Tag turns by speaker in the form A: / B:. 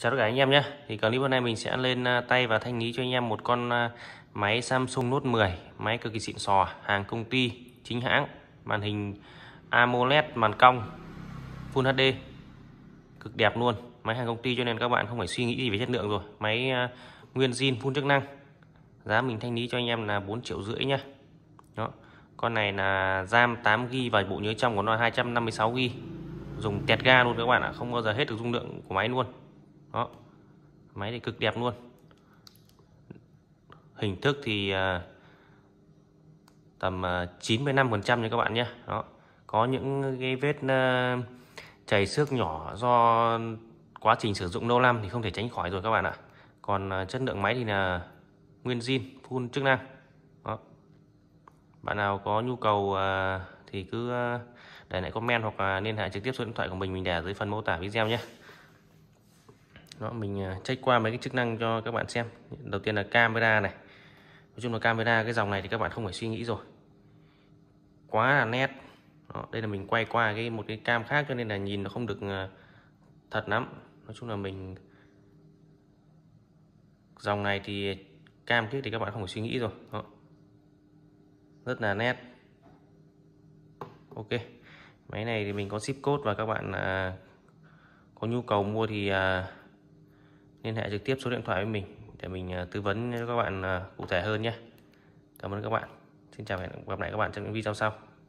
A: Chào tất cả anh em nhé Thì clip hôm nay mình sẽ lên à, tay và thanh lý cho anh em một con à, máy Samsung Note 10 Máy cực kỳ xịn sò, hàng công ty, chính hãng Màn hình AMOLED, màn cong, Full HD Cực đẹp luôn Máy hàng công ty cho nên các bạn không phải suy nghĩ gì về chất lượng rồi Máy à, nguyên zin, full chức năng Giá mình thanh lý cho anh em là 4 triệu rưỡi nhá Đó. Con này là RAM 8GB và bộ nhớ trong của nó 256GB Dùng tẹt ga luôn các bạn ạ Không bao giờ hết được dung lượng của máy luôn đó máy thì cực đẹp luôn hình thức thì à, tầm 95 à, phần trăm nha các bạn nhé đó có những cái vết à, chảy xước nhỏ do quá trình sử dụng lâu năm thì không thể tránh khỏi rồi các bạn ạ còn chất lượng máy thì là nguyên zin full chức năng đó. bạn nào có nhu cầu thì cứ để lại comment hoặc liên hệ trực tiếp số điện thoại của mình mình để dưới phần mô tả video nhé đó mình à, check qua mấy cái chức năng cho các bạn xem đầu tiên là camera này nói chung là camera cái dòng này thì các bạn không phải suy nghĩ rồi quá là nét đó, đây là mình quay qua cái một cái cam khác cho nên là nhìn nó không được à, thật lắm nói chung là mình dòng này thì cam kia thì các bạn không phải suy nghĩ rồi đó. rất là nét ok máy này thì mình có ship code và các bạn à, có nhu cầu mua thì à, liên hệ trực tiếp số điện thoại với mình để mình à, tư vấn cho các bạn à, cụ thể hơn nhé cảm ơn các bạn xin chào và hẹn gặp lại các bạn trong những video sau